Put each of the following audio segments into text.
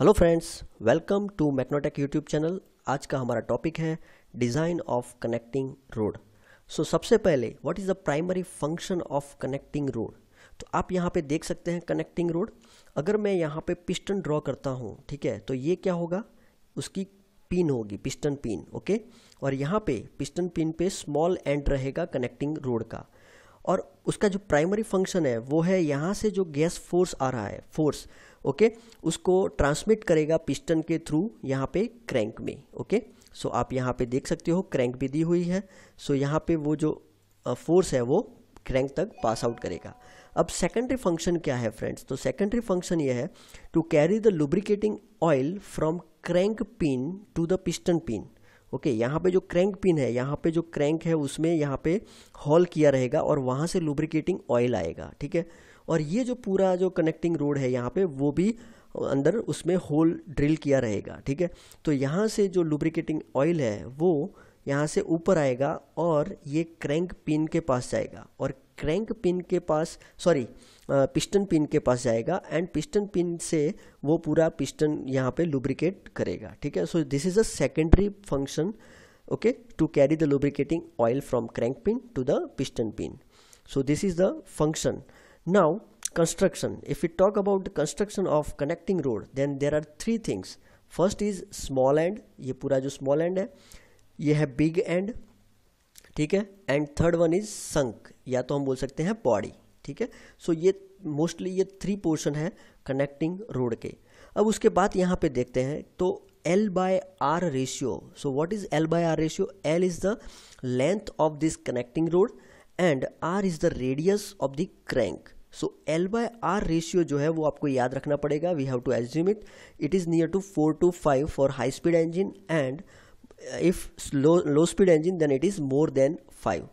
Hello friends welcome to Mecnotech YouTube channel आज का हमारा टॉपिक है design of connecting rod so सबसे पहले what is the primary function of connecting rod तो आप यहाँ पे देख सकते हैं कनेक्टिंग रोड अगर मैं यहाँ पे पिस्टन ड्रॉ करता हूँ ठीक है तो ये क्या होगा उसकी पिन होगी पिस्टन पिन ओके और यहाँ पे पिस्टन पिन पे स्मॉल एंड रहेगा कनेक्टिंग रोड का और उसका जो प्राइमरी फंक्शन है वो है यहाँ से जो गैस फोर्स आ रहा है फोर्स ओके उसको ट्रांसमिट करेगा पिस्टन के थ्रू यहाँ पे क्रैंक में ओके सो आप यहाँ पे देख सकते हो क्रैंक भी दी हुई है सो यहाँ पे वो जो फोर्स है वो क्रैंक तक पास आउट करेगा अब सेकेंडरी फंक्शन क्या है फ्रेंड्स तो सेकेंडरी फंक्शन ये है to carry the lubricating oil from crank pin to the piston pin okay okay, यहाँ पे जो क्रैंक पिन है यहाँ पे जो क्रैंक है उसमें यहाँ पे हॉल किया रहेगा और वहाँ से लुब्रिकेटिंग ऑयल आएगा ठीक है और ये जो पूरा जो कनेक्टिंग रोड है यहाँ पे वो भी अंदर उसमें होल ड्रिल किया रहेगा ठीक है तो यहाँ से जो लुब्रिकेटिंग ऑयल है वो यहाँ से ऊपर आएगा और ये क्रैंक पिन के पास जाएगा और क्रैंक पिन के पास सॉरी पिस्टन पिन के पास जाएगा एंड पिस्टन पिन से वो पूरा पिस्टन यहाँ पे लुब्रिकेट करेगा ठीक है so this is a secondary function okay to carry the lubricating oil from crank pin to the piston pin so this is the function Now, construction. If we talk about the construction of connecting road, then there are three things. First is small end ये पूरा जो small and है ये है big end ठीक है and third one is shank या तो हम बोल सकते हैं बॉडी ठीक है सो so ये मोस्टली ये थ्री पोर्शन है कनेक्टिंग रोड के अब उसके बाद यहाँ पे देखते हैं तो L by R ratio so what is L by R ratio L is the length of this connecting rod and R is the radius of the crank so L by R ratio जो है वो आपको याद रखना पड़ेगा we have to assume it it is near to four to five for high speed engine and if low speed engine then it is more than five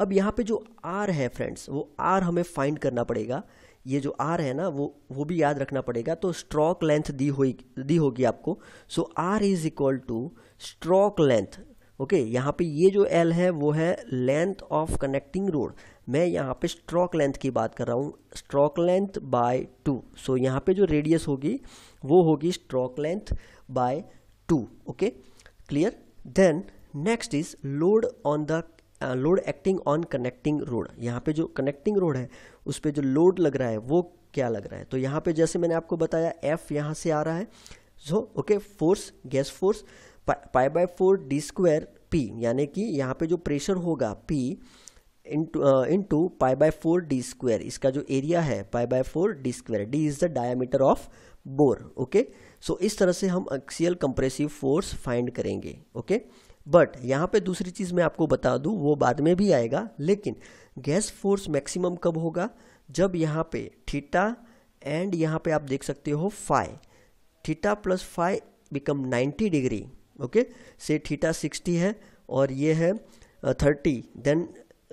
अब यहाँ पे जो आर है फ्रेंड्स वो आर हमें फाइंड करना पड़ेगा ये जो आर है ना वो वो भी याद रखना पड़ेगा तो स्ट्रॉक लेंथ दी हुई दी होगी आपको so R is equal to stroke length okay यहाँ पे ये जो एल है वो है लेंथ ऑफ कनेक्टिंग रोड मैं यहाँ पे स्ट्रोक लेंथ की बात कर रहा हूँ stroke length by two so यहाँ पे जो रेडियस होगी वो होगी stroke length by two okay clear then next is load on the load acting on connecting rod यहाँ पे जो कनेक्टिंग रोड है उस पर जो लोड लग रहा है वो क्या लग रहा है तो यहाँ पे जैसे मैंने आपको बताया एफ यहाँ से आ रहा है so okay force gas force pi by four D square P यानी कि यहाँ पे जो प्रेशर होगा P into into pi by four D square इसका जो एरिया है pi by four D square D is the diameter of bore okay so इस तरह से हम एक्सियल कंप्रेसिव फोर्स फाइंड करेंगे ओके बट यहाँ पे दूसरी चीज़ मैं आपको बता दूँ वो बाद में भी आएगा लेकिन गैस फोर्स मैक्सिमम कब होगा जब यहाँ पे थीटा एंड यहाँ पे आप देख सकते हो phi theta plus phi become 90 degree okay से थीटा 60 है और ये है thirty uh, then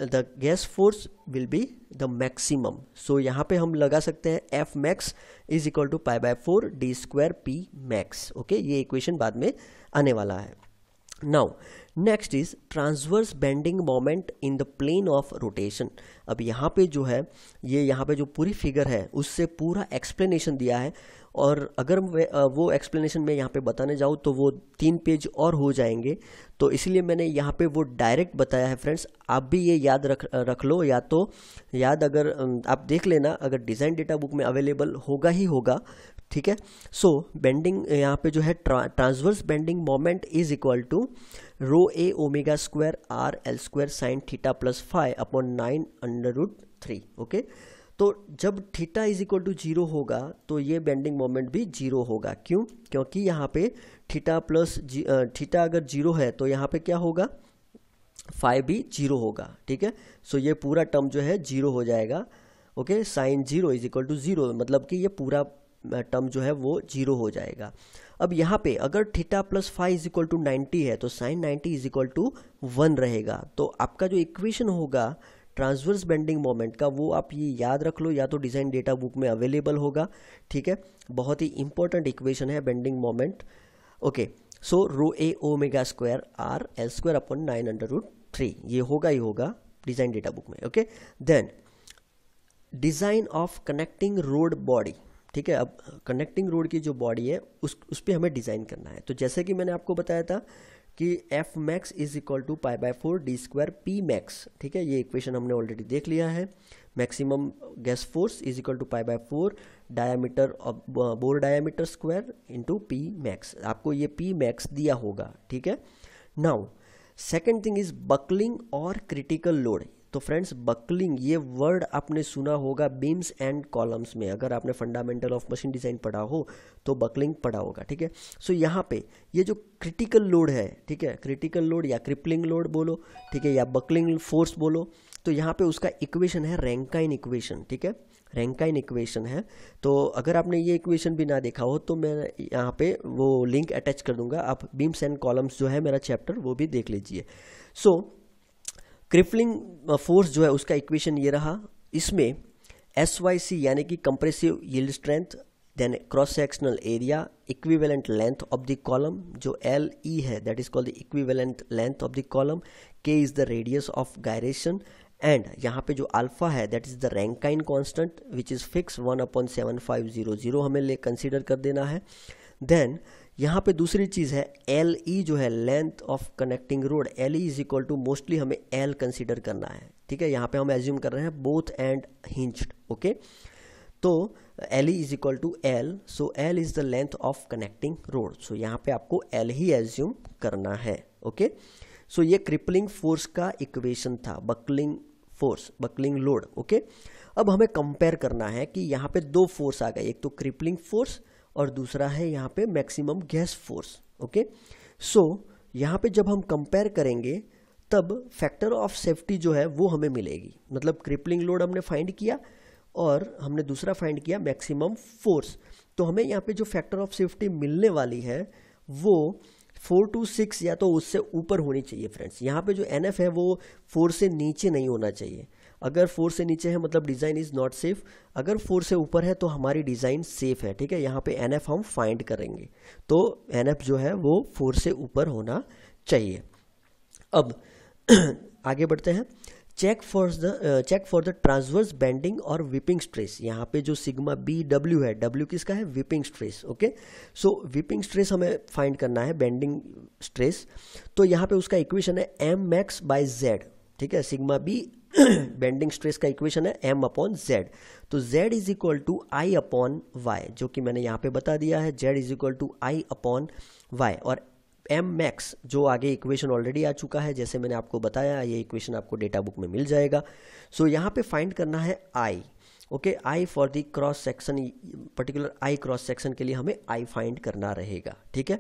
the gas force will be the maximum so यहाँ पे हम लगा सकते हैं F max is equal to pi by four D square P max okay ये इक्वेशन बाद में आने वाला है now next is transverse bending moment in the plane of rotation अब यहाँ पे जो है ये यहाँ पे जो पूरी फिगर है उससे पूरा एक्सप्लेनेशन दिया है और अगर वो एक्सप्लेनेशन मैं यहाँ पे बताने जाऊँ तो वो तीन पेज और हो जाएंगे तो इसलिए मैंने यहाँ पे वो डायरेक्ट बताया है फ्रेंड्स आप भी ये याद रख रख लो या तो याद अगर आप देख लेना अगर डिज़ाइन डेटा बुक में अवेलेबल होगा ही होगा ठीक है सो बेंडिंग यहाँ पे जो है transverse bending moment is equal to rho A omega square R L square sine theta plus five upon nine under root three okay तो जब theta is equal to zero होगा तो ये बेंडिंग मोमेंट भी जीरो होगा क्यों क्योंकि यहाँ पे थीटा प्लस थीटा अगर जीरो है तो यहाँ पे क्या होगा फाइव भी जीरो होगा ठीक है सो ये पूरा टर्म जो है जीरो हो जाएगा okay sine zero is equal to zero मतलब कि ये पूरा टर्म जो है वो जीरो हो जाएगा अब यहाँ पे अगर theta plus five is equal to ninety है तो sine ninety is equal to one रहेगा तो आपका जो इक्वेशन होगा ट्रांसवर्स बेंडिंग मोमेंट का वो आप ये याद रख लो या तो डिज़ाइन डेटा बुक में अवेलेबल होगा ठीक है बहुत ही इंपॉर्टेंट इक्वेशन है bending moment okay so rho A omega square R L square upon nine under root three ये होगा ही होगा डिज़ाइन डेटा बुक में okay then design of connecting rod body ठीक है अब कनेक्टिंग रोड की जो बॉडी है उस उस पर हमें डिज़ाइन करना है तो जैसे कि मैंने आपको बताया था कि F max is equal to pi by four D square P max ठीक है ये इक्वेशन हमने ऑलरेडी देख लिया है maximum gas force is equal to pi by four diameter bore diameter square into P max आपको ये पी मैक्स दिया होगा ठीक है now second thing is buckling और क्रिटिकल लोड तो फ्रेंड्स बकलिंग ये वर्ड आपने सुना होगा बीम्स एंड कॉलम्स में अगर आपने फंडामेंटल ऑफ मशीन डिज़ाइन पढ़ा हो तो बकलिंग पढ़ा होगा ठीक है सो यहाँ पे ये जो क्रिटिकल लोड है ठीक है क्रिटिकल लोड या क्रिपलिंग लोड बोलो ठीक है या बकलिंग फोर्स बोलो तो यहाँ पे उसका इक्वेशन है रैंकाइन इक्वेशन ठीक है रैंकाइन इक्वेशन है तो अगर आपने ये इक्वेशन भी ना देखा हो तो मैं यहाँ पे वो लिंक अटैच कर दूंगा आप बीम्स एंड कॉलम्स जो है मेरा चैप्टर वो भी देख लीजिए सो so, क्रिपलिंग फोर्स जो है उसका इक्वेशन ये रहा इसमें एस वाई सी यानी कि compressive yield strength then cross sectional area equivalent length of the column जो एल ई e है that is called the equivalent length of the column K is the radius of gyration and यहाँ पे जो alpha है that is the Rankine constant which is fix one point seven five zero zero हमें ले consider कर देना है then यहाँ पे दूसरी चीज़ है एल ई e जो है length of connecting rod L E is equal to mostly हमें एल कंसिडर करना है ठीक है यहाँ पे हम एज्यूम कर रहे हैं बोथ एंड हिंच्ड ओके तो L E is equal to L so L is the length of connecting rod so यहाँ पे आपको एल ही एज्यूम करना है ओके okay? सो so, ये क्रिपलिंग फोर्स का इक्वेशन था buckling force buckling load okay अब हमें कंपेयर करना है कि यहाँ पे दो फोर्स आ गए एक तो क्रिपलिंग फोर्स और दूसरा है यहाँ पे maximum gas force okay so यहाँ पे जब हम कंपेयर करेंगे तब फैक्टर ऑफ सेफ्टी जो है वो हमें मिलेगी मतलब क्रिपलिंग लोड हमने फाइंड किया और हमने दूसरा फाइंड किया मैक्सिमम फोर्स तो हमें यहाँ पे जो फैक्टर ऑफ सेफ्टी मिलने वाली है वो फोर टू सिक्स या तो उससे ऊपर होनी चाहिए फ्रेंड्स यहाँ पे जो एन है वो फोर से नीचे नहीं होना चाहिए अगर फोर से नीचे है मतलब डिज़ाइन इज़ नॉट सेफ अगर फोर से ऊपर है तो हमारी डिज़ाइन सेफ है ठीक है यहाँ पे एन हम फाइंड करेंगे तो एन जो है वो फोर से ऊपर होना चाहिए अब आगे बढ़ते हैं check for the check for the transverse bending और विपिंग स्ट्रेस यहाँ पे जो सिग्मा बी डब्ल्यू है डब्ल्यू किसका है whipping stress okay so whipping stress हमें फाइंड करना है बैंडिंग स्ट्रेस तो यहाँ पे उसका इक्वेशन है एम मैक्स बाय जेड ठीक है सिग्मा बी बेंडिंग स्ट्रेस का इक्वेशन है एम अपॉन जेड तो Z is equal to I upon Y जो कि मैंने यहाँ पे बता दिया है Z is equal to I upon Y और एम मैक्स जो आगे इक्वेशन ऑलरेडी आ चुका है जैसे मैंने आपको बताया ये इक्वेशन आपको डेटा बुक में मिल जाएगा सो so, यहाँ पे फाइंड करना है I okay I for the cross section particular I cross section के लिए हमें आई फाइंड करना रहेगा ठीक है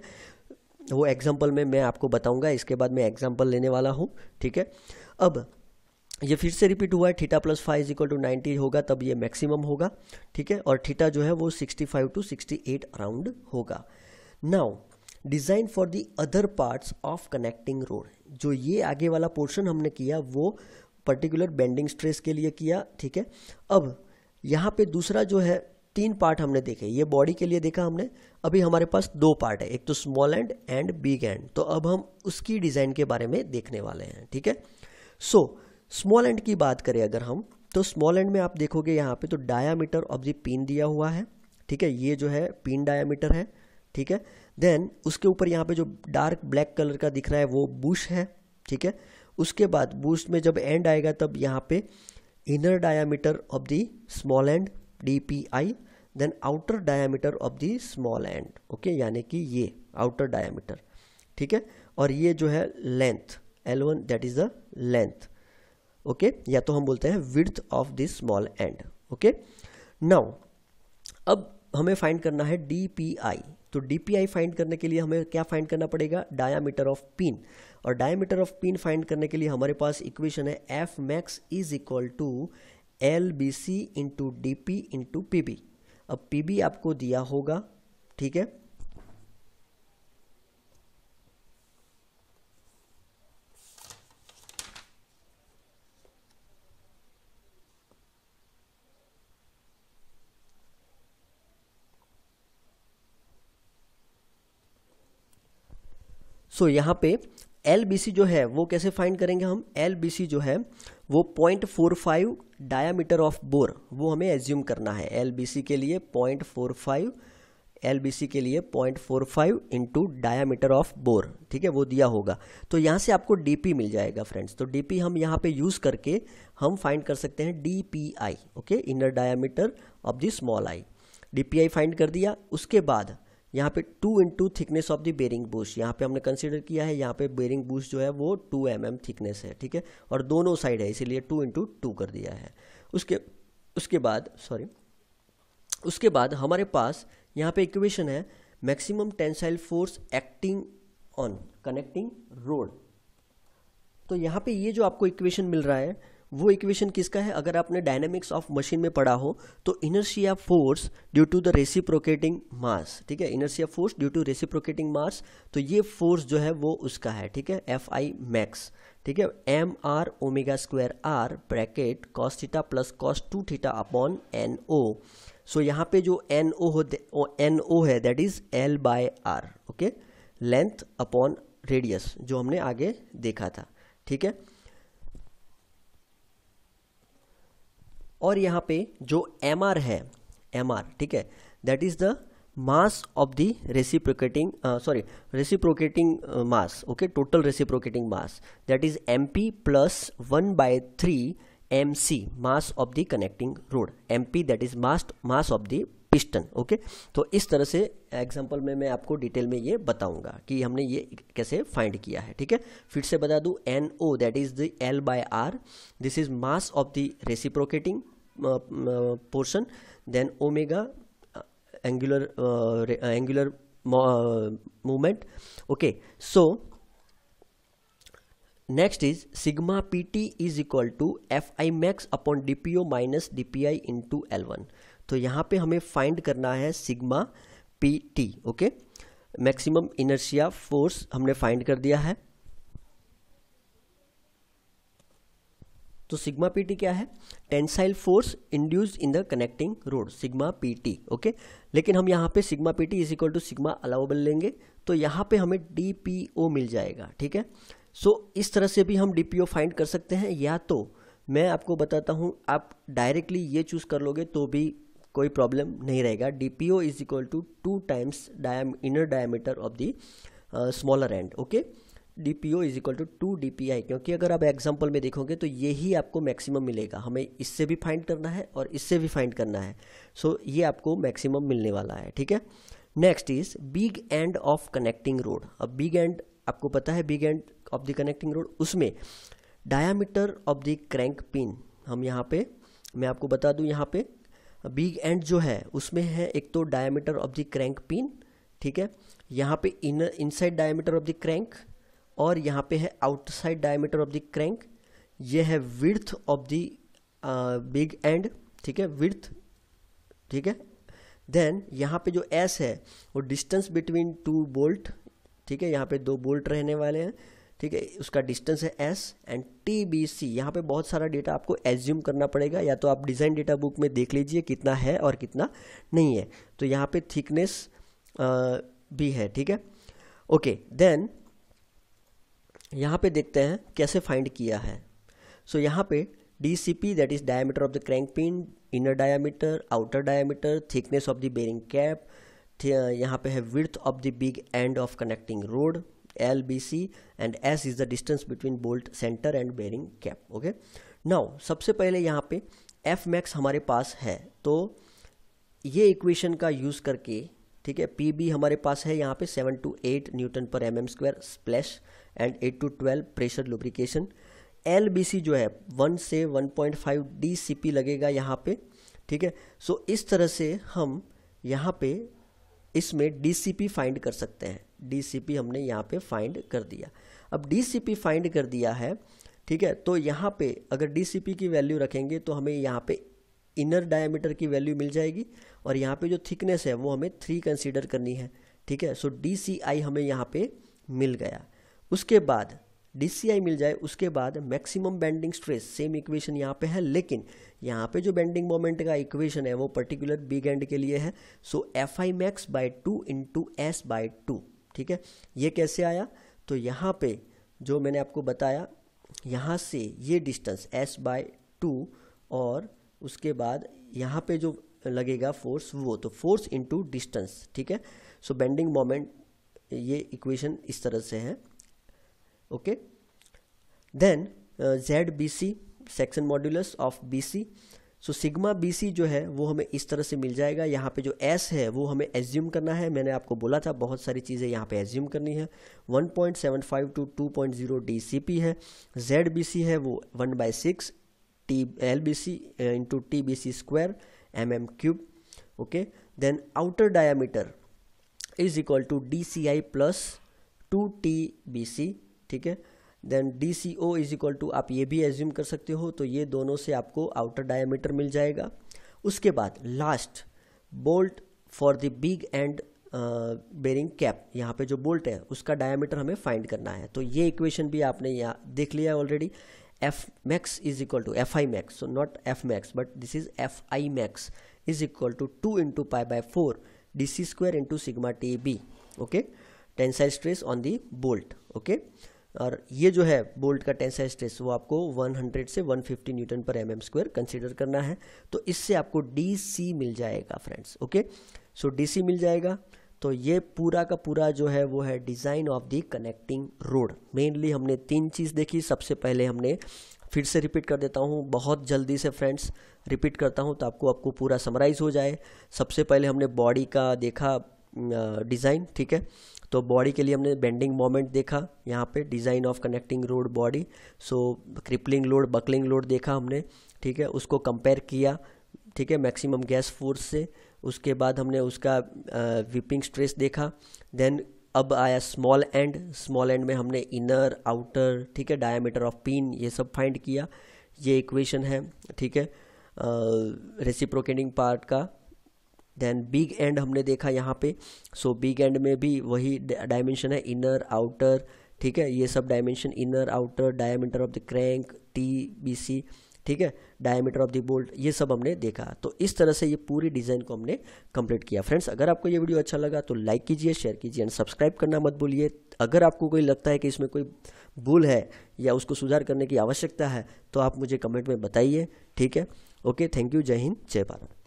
वो एग्जाम्पल में मैं आपको बताऊंगा इसके बाद मैं एग्जाम्पल लेने वाला हूँ ठीक है अब ये फिर से रिपीट हुआ है theta plus five is equal to ninety होगा तब ये मैक्सिमम होगा ठीक है और थीटा जो है वो sixty five to sixty eight around होगा now design for the other parts of connecting rod जो ये आगे वाला पोर्शन हमने किया वो पर्टिकुलर बेंडिंग स्ट्रेस के लिए किया ठीक है अब यहाँ पे दूसरा जो है तीन पार्ट हमने देखे ये बॉडी के लिए देखा हमने अभी हमारे पास दो पार्ट है एक तो small end and big end तो अब हम उसकी डिज़ाइन के बारे में देखने वाले हैं ठीक है सो so, स्मॉल एंड की बात करें अगर हम तो स्मॉल एंड में आप देखोगे यहाँ पे तो डायामीटर ऑफ द पिन दिया हुआ है ठीक है ये जो है पिन डायामीटर है ठीक है देन उसके ऊपर यहाँ पे जो डार्क ब्लैक कलर का दिख रहा है वो बुश है ठीक है उसके बाद बुश में जब एंड आएगा तब यहाँ पे inner diameter of the small end D P I then outer diameter of the small end okay यानी कि ये आउटर डायामीटर ठीक है और ये जो है length L one that is the length okay या तो हम बोलते हैं width of this small end okay now अब हमें फाइंड करना है डी पी आई तो डीपीआई फाइंड करने के लिए हमें क्या फाइंड करना पड़ेगा डायामीटर ऑफ पिन और डायामीटर ऑफ पिन फाइंड करने के लिए हमारे पास इक्वेशन है F max is equal to L B C into D P into P B अब पी बी आपको दिया होगा ठीक है सो so, यहाँ पे एल जो है वो कैसे फाइंड करेंगे हम एल जो है वो point four five diameter of bore वो हमें एज्यूम करना है एल के लिए पॉइंट फोर फाइव एल के लिए point four five into diameter of bore ठीक है वो दिया होगा तो यहाँ से आपको डी मिल जाएगा फ्रेंड्स तो डी हम यहाँ पे यूज़ करके हम फाइंड कर सकते हैं D P I okay inner diameter of the small I D find कर दिया उसके बाद यहाँ पे two into thickness of the bearing bush यहाँ पे हमने कंसिडर किया है यहाँ पे बेरिंग बूश जो है वो टू एम एम थिकनेस है ठीक है और दोनों साइड है इसीलिए टू इंटू टू कर दिया है उसके उसके बाद सॉरी उसके बाद हमारे पास यहाँ पे इक्वेशन है maximum tensile force acting on connecting rod तो यहाँ पे ये जो आपको इक्वेशन मिल रहा है वो इक्वेशन किसका है अगर आपने डायनेमिक्स ऑफ मशीन में पढ़ा हो तो inertia force due to the reciprocating mass ठीक है inertia force due to reciprocating mass तो ये फोर्स जो है वो उसका है ठीक है एफ आई मैक्स ठीक है M R omega square R bracket cos theta plus cos two theta upon N O so यहाँ पे जो एन ओ हो एन ओ है that is L by R okay length upon radius जो हमने आगे देखा था ठीक है और यहाँ पे जो एम आर है एम आर ठीक है that is the mass of the reciprocating sorry reciprocating mass okay total reciprocating mass that is M P plus one by three M C mass of the connecting rod M P that is mass mass of the piston okay तो इस तरह से example में मैं आपको detail में ये बताऊंगा कि हमने ये कैसे फाइंड किया है ठीक है फिर से बता दू N O that is the L by R this is mass of the reciprocating portion then omega angular angular movement okay so next is movement okay so next is sigma pt is equal to minus D P I into L one तो यहाँ पे हमें find करना है sigma P T okay maximum inertia force हमने find कर दिया है तो सिग्मा पीटी क्या है tensile force induced in the connecting rod sigma PT okay लेकिन हम यहाँ पे sigma PT is equal to sigma allowable लेंगे तो यहाँ पे हमें डीपीओ मिल जाएगा ठीक है सो so, इस तरह से भी हम डीपीओ फाइंड कर सकते हैं या तो मैं आपको बताता हूँ आप डायरेक्टली ये चूज़ कर लोगे तो भी कोई प्रॉब्लम नहीं रहेगा D P O is equal to two times diam inner diameter of the smaller end okay D P O is equal to two D P I क्योंकि अगर आप एग्जाम्पल में देखोगे तो यही आपको मैक्सिमम मिलेगा हमें इससे भी फाइंड करना है और इससे भी फाइंड करना है सो so, ये आपको मैक्सिमम मिलने वाला है ठीक है next is big end of connecting rod अब बिग एंड आपको पता है big end of the connecting rod उसमें diameter of the crank pin हम यहाँ पे मैं आपको बता दूँ यहाँ पे बिग एंड जो है उसमें है एक तो diameter of the crank pin ठीक है यहाँ पे inner inside diameter of the crank और यहाँ पे है outside diameter of the crank ये है width of the big end ठीक है विर्थ ठीक है देन यहाँ पे जो एस है वो डिस्टेंस बिटवीन टू बोल्ट ठीक है यहाँ पे दो बोल्ट रहने वाले हैं ठीक है उसका डिस्टेंस है S and T B C यहाँ पर बहुत सारा डेटा आपको एज्यूम करना पड़ेगा या तो आप डिज़ाइन डेटा बुक में देख लीजिए कितना है और कितना नहीं है तो यहाँ पे थिकनेस भी है ठीक है ओके देन यहाँ पे देखते हैं कैसे फाइंड किया है सो so, यहाँ पे D C P that is diameter of the crank pin inner diameter outer diameter thickness of the bearing cap यहाँ पे है width of the big end of connecting rod LBC and S is the distance between bolt centre and bearing cap okay Now सबसे पहले यहाँ पे F max हमारे पास है तो ये इक्वेशन का यूज़ करके ठीक है पी बी हमारे पास है यहाँ पे seven to eight newton per M M square splash and eight to twelve pressure lubrication L B C जो है वन से one point five D C P लगेगा यहाँ पे ठीक है सो so, इस तरह से हम यहाँ पे इसमें डीसीपी फाइंड कर सकते हैं डीसीपी हमने यहाँ पे फाइंड कर दिया अब डीसीपी फाइंड कर दिया है ठीक है तो यहाँ पे अगर डीसीपी की वैल्यू रखेंगे तो हमें यहाँ पे इनर डायमीटर की वैल्यू मिल जाएगी और यहाँ पे जो थिकनेस है वो हमें थ्री कंसीडर करनी है ठीक है सो डी हमें यहाँ पे मिल गया उसके बाद डी मिल जाए उसके बाद maximum bending stress same equation यहाँ पे है लेकिन यहाँ पे जो बेंडिंग मोमेंट का इक्वेशन है वो पर्टिकुलर बिग एंड के लिए है so F I max by two into S by two ठीक है ये कैसे आया तो यहाँ पे जो मैंने आपको बताया यहाँ से ये डिस्टेंस एस बाय टू और उसके बाद यहाँ पे जो लगेगा फोर्स वो तो फोर्स इंटू डिस्टेंस ठीक है सो बेंडिंग मोमेंट ये इक्वेशन इस तरह से है okay then uh, z bc section modulus of BC so sigma B C जो है वो हमें इस तरह से मिल जाएगा यहाँ पे जो एस है वो हमें एज्यूम करना है मैंने आपको बोला था बहुत सारी चीज़ें यहाँ पे एज्यूम करनी है 1.75 to two point zero D C P है जेड बी सी है वो 1 by six T L B C into T B C square M M cube okay then outer diameter is equal to D C I plus two T B C ठीक है then D C O is equal to आप ये भी assume कर सकते हो तो ये दोनों से आपको आउटर डायमीटर मिल जाएगा उसके बाद last bolt for the big end bearing cap यहाँ पे जो बोल्ट है उसका डायमीटर हमें फाइंड करना है तो ये इक्वेशन भी आपने यहाँ देख लिया है already F max is equal to F I max so not F max but this is F I max is equal to two into pi by four D C square into sigma T B okay tensile stress on the bolt okay और ये जो है bolt का tensile stress वो आपको 100 से 150 Newton per M M square consider करना है तो इससे आपको डी सी मिल जाएगा friends okay so D C मिल जाएगा तो ये पूरा का पूरा जो है वो है design of the connecting rod mainly हमने तीन चीज़ देखी सबसे पहले हमने फिर से रिपीट कर देता हूँ बहुत जल्दी से फ्रेंड्स रिपीट करता हूँ तो आपको आपको पूरा समराइज़ हो जाए सबसे पहले हमने बॉडी का देखा डिज़ाइन ठीक है तो बॉडी के लिए हमने बेंडिंग मोमेंट देखा यहाँ पे design of connecting rod body so crippling load buckling load देखा हमने ठीक है उसको कंपेयर किया ठीक है मैक्सिमम गैस फोर्स से उसके बाद हमने उसका विपिंग स्ट्रेस देखा देन अब आया स्मॉल एंड स्मॉल एंड में हमने इनर आउटर ठीक है डायामीटर ऑफ पिन ये सब फाइंड किया ये इक्वेशन है ठीक है रेसिप्रोकेटिंग पार्ट का देन बिग एंड हमने देखा यहाँ पे सो बिग एंड में भी वही डायमेंशन है इनर आउटर ठीक है ये सब dimension inner outer diameter of the crank T B C ठीक है डायमीटर ऑफ द बोल्ट ये सब हमने देखा तो इस तरह से ये पूरी डिज़ाइन को हमने कंप्लीट किया फ्रेंड्स अगर आपको ये वीडियो अच्छा लगा तो लाइक कीजिए शेयर कीजिए एंड सब्सक्राइब करना मत भूलिए अगर आपको कोई लगता है कि इसमें कोई भूल है या उसको सुधार करने की आवश्यकता है तो आप मुझे कमेंट में बताइए ठीक है ओके थैंक यू जय हिंद जय भारत